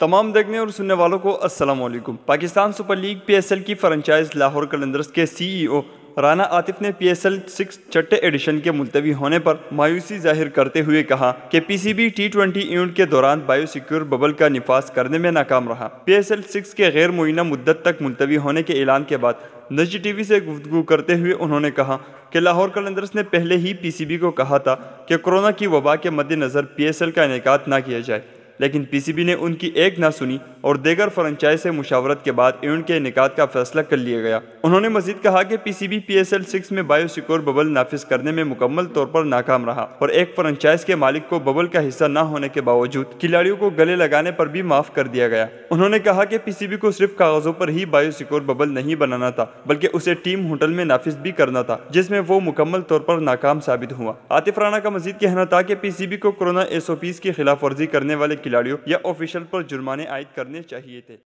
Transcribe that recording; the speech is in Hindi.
तमाम देखने और सुनने वालों को अस्सलाम वालेकुम पाकिस्तान सुपर लीग पीएसएल की फ्रेंचाइज लाहौर कलंदर्स के सीईओ राना आतिफ ने पीएसएल सिक्स छठे एडिशन के मुलतवी होने पर मायूसी जाहिर करते हुए कहा कि पीसीबी टी ट्वेंटी इवेंट के दौरान बायोसिक्योर बबल का निफास करने में नाकाम रहा पीएसएल सिक्स के गैर मुइना मुद्दत तक मुलतवी होने के ऐलान के बाद नजी टीवी से गुफ्तु करते हुए उन्होंने कहा कि लाहौर कलंदर्स ने पहले ही पीसीबी को कहा था कि कोरोना की वबा के मद्देनज़र पीएसएल का इनका ना किया जाए लेकिन पीसीबी ने उनकी एक ना सुनी और देगर फ्रेंचाइज से मुशावरत के बाद इवेंट के निकात का फैसला कर लिया गया उन्होंने मजीद कहा कि पीसीबी पीएसएल सिक्स में बायोसिक्योर बबल नाफिज करने में मुकम्मल तौर पर नाकाम रहा और एक फ्रेंचाइज के मालिक को बबल का हिस्सा न होने के बावजूद खिलाड़ियों को गले लगाने पर भी माफ कर दिया गया उन्होंने कहा की पीसीबी को सिर्फ कागजों पर ही बायोसिक्योर बबल नहीं बनाना था बल्कि उसे टीम होटल में नाफिज भी करना था जिसमे वो मुकम्मल तौर पर नाकाम साबित हुआ आतिफ राना का मजीद कहना था की पीसीबी को कोरोना एस ओ की खिलाफ वर्जी करने वाले खिलाड़ियों या ऑफिशियल पर जुर्माने आयद करने चाहिए थे